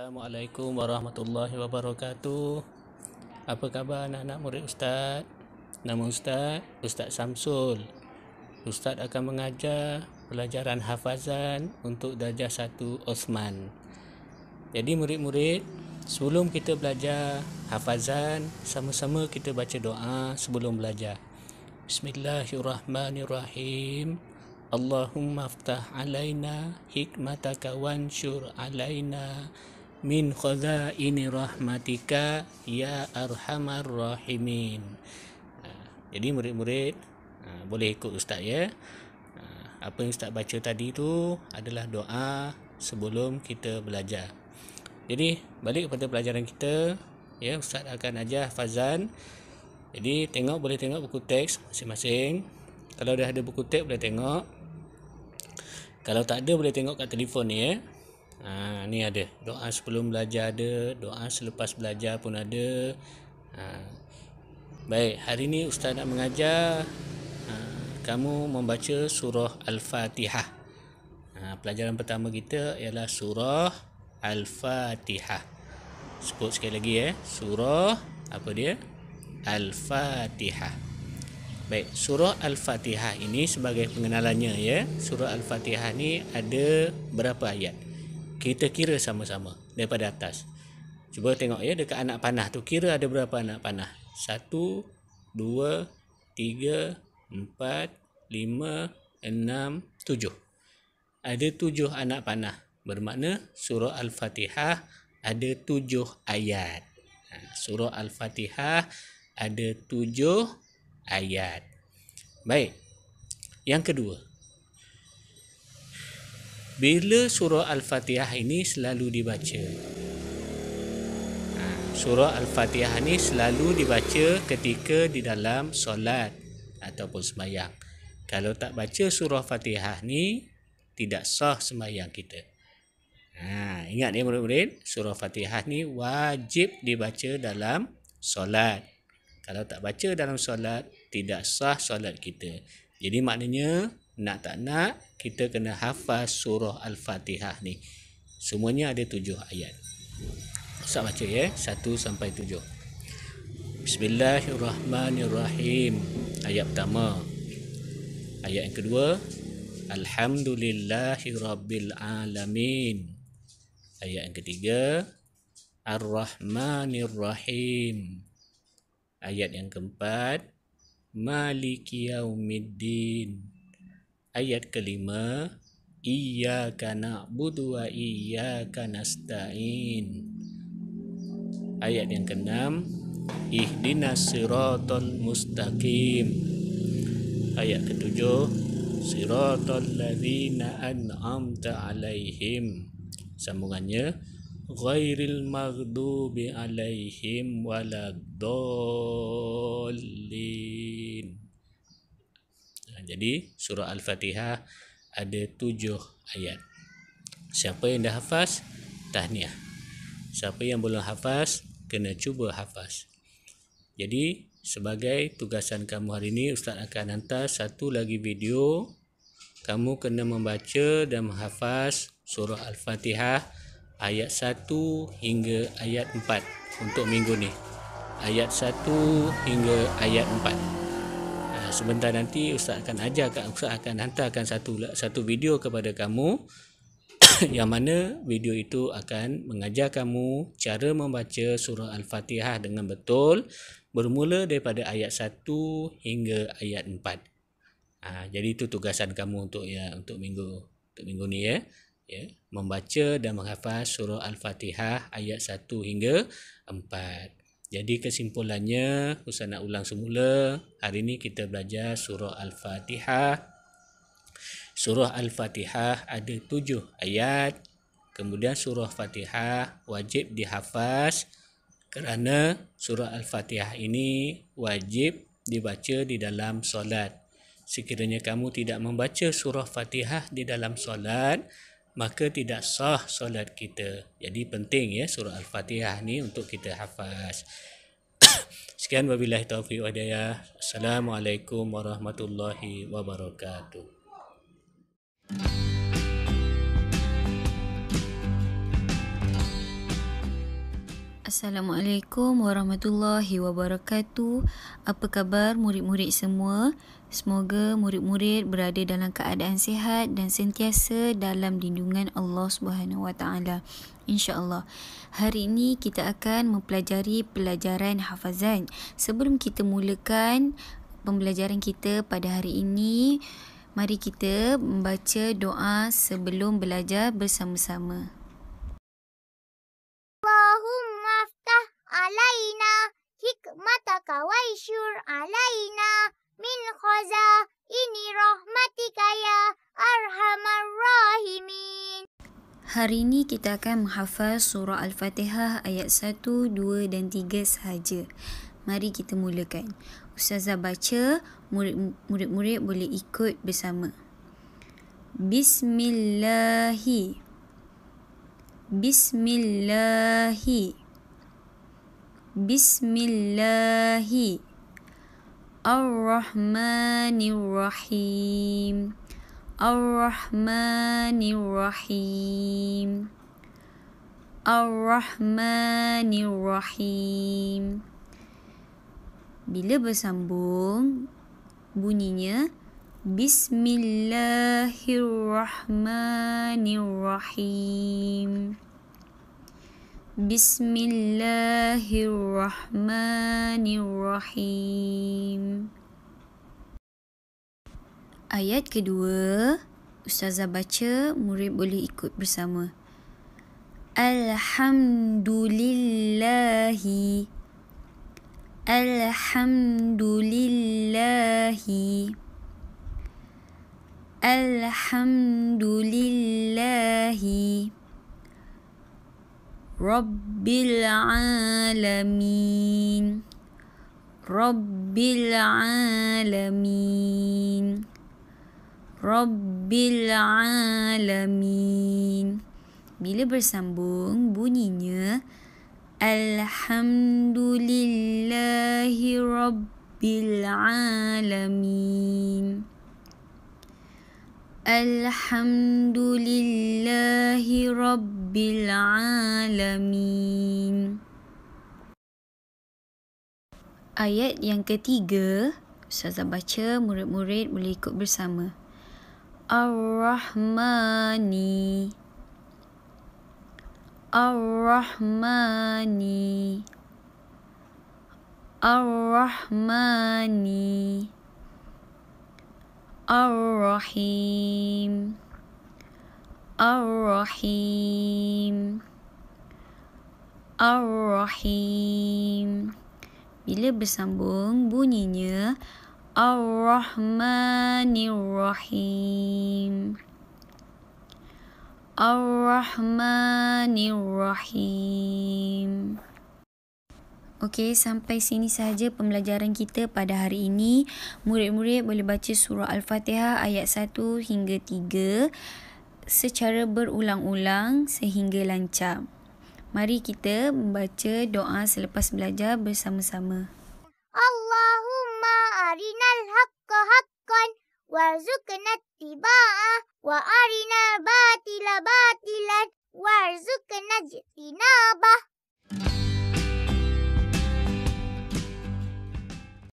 Assalamualaikum warahmatullahi wabarakatuh. Apa khabar anak-anak murid ustaz? Nama ustaz Ustaz Samsul. Ustaz akan mengajar pelajaran hafazan untuk darjah 1 Osman. Jadi murid-murid, sebelum kita belajar hafazan, sama-sama kita baca doa sebelum belajar. Bismillahirrahmanirrahim. Allahumma افتح علينا حكمتك وانشر علينا min khazaini rahmatika ya arhamar rahimin. Ah, jadi murid-murid ah, boleh ikut ustaz ya. Ah, apa yang ustaz baca tadi tu adalah doa sebelum kita belajar. Jadi balik kepada pelajaran kita ya ustaz akan ajar fazan. Jadi tengok boleh tengok buku teks masing-masing. Kalau dah ada buku teks boleh tengok. Kalau tak ada boleh tengok kat telefon ni ya ha, ni ada doa sebelum belajar ada doa selepas belajar pun ada ha. baik hari ini ustaz nak mengajar ha, kamu membaca surah al-fatihah ha, pelajaran pertama kita ialah surah al-fatihah sebut sekali lagi eh surah apa dia al-fatihah Baik, surah Al-Fatihah ini sebagai pengenalannya ya. Surah Al-Fatihah ni ada berapa ayat? kita kira sama-sama daripada atas. Cuba tengok ya dekat anak panah tu kira ada berapa anak panah? 1 2 3 4 5 6 Ada tujuh anak panah. Bermakna surah Al-Fatihah ada tujuh ayat. Ha, surah Al-Fatihah ada tujuh ayat. Baik. Yang kedua, bila surah Al-Fatihah ini selalu dibaca. Ha, surah Al-Fatihah ini selalu dibaca ketika di dalam solat ataupun semayang. Kalau tak baca surah al Fatihah ni, tidak sah semayang kita. Ha, ingat ya, murid-murid, surah al Fatihah ni wajib dibaca dalam solat. Kalau tak baca dalam solat, tidak sah solat kita. Jadi maknanya nak tak nak kita kena hafaz surah Al-Fatihah ni. Semuanya ada tujuh ayat. Ustaz baca ya, satu sampai tujuh. Bismillahirrahmanirrahim. Ayat pertama. Ayat yang kedua. Alhamdulillahirrabbilalamin. Ayat yang ketiga. Ar-Rahmanirrahim. Ayat yang keempat. Maliki yaumiddin ayat kelima iya Iyaka na'budu wa iyaka stain. Ayat yang keenam Ihdinas siratal mustaqim Ayat ketujuh Siratal ladhina an'amta alaihim Sambungannya Ghairil maghdubi alaihim waladdallin jadi surah Al-Fatihah ada tujuh ayat. Siapa yang dah hafaz, tahniah. Siapa yang belum hafaz, kena cuba hafaz. Jadi sebagai tugasan kamu hari ini, Ustaz akan hantar satu lagi video. Kamu kena membaca dan menghafaz surah Al-Fatihah ayat 1 hingga ayat 4 untuk minggu ni. Ayat 1 hingga ayat 4. Ah, sebentar nanti ustaz akan ajar ustaz akan hantarkan satu satu video kepada kamu yang mana video itu akan mengajar kamu cara membaca surah al-fatihah dengan betul bermula daripada ayat 1 hingga ayat 4 ha, ah, jadi itu tugasan kamu untuk ya untuk minggu untuk minggu ni ya ya membaca dan menghafaz surah al-fatihah ayat 1 hingga 4 jadi kesimpulannya, usah nak ulang semula. Hari ini kita belajar surah Al-Fatihah. Surah Al-Fatihah ada tujuh ayat. Kemudian surah Fatihah wajib dihafaz kerana surah Al-Fatihah ini wajib dibaca di dalam solat. Sekiranya kamu tidak membaca surah Fatihah di dalam solat, maka tidak sah solat kita. Jadi penting ya surah Al-Fatihah ni untuk kita hafaz. Sekian wabillahi taufiq wadayah. Assalamualaikum warahmatullahi wabarakatuh. Thank you. Assalamualaikum warahmatullahi wabarakatuh. Apa khabar murid-murid semua? Semoga murid-murid berada dalam keadaan sihat dan sentiasa dalam lindungan Allah Subhanahu wa Insya-Allah. Hari ini kita akan mempelajari pelajaran hafazan. Sebelum kita mulakan pembelajaran kita pada hari ini, mari kita membaca doa sebelum belajar bersama-sama. Hari ini kita akan menghafal surah Al-Fatihah ayat 1, 2 dan 3 sahaja. Mari kita mulakan. Ustazah baca, murid-murid boleh ikut bersama. Bismillahi. Bismillahi. Bismillahi. Ar-Rahmanir-Rahim. rahim Ar-Rahmanir-Rahim Ar-Rahmanir-Rahim Bila bersambung bunyinya Bismillahirrahmanirrahim Bismillahirrahmanirrahim Bismillahirrahmanirrahim Ayat kedua, Ustazah baca, murid boleh ikut bersama. Alhamdulillahi Alhamdulillahi Alhamdulillahi Rabbil Alamin Rabbil Alamin Rabbil Alamin Bila bersambung bunyinya Alhamdulillahi Rabbil Alamin Alhamdulillahi Rabbil Alamin Ayat yang ketiga Ustazah baca, murid-murid boleh ikut bersama. Ar-Rahmani Ar-Rahmani Ar-Rahmani Ar-Rahim Ar-Rahim Ar-Rahim Bila bersambung bunyinya Ar-Rahmanir-Rahim Ar-Rahmanir-Rahim Okey, sampai sini sahaja pembelajaran kita pada hari ini. Murid-murid boleh baca surah Al-Fatihah ayat 1 hingga 3 secara berulang-ulang sehingga lancar. Mari kita membaca doa selepas belajar bersama-sama. Allahumma arina وارزقنا اتباعه وارنا الباطل باطلا وارزقنا اجتنابه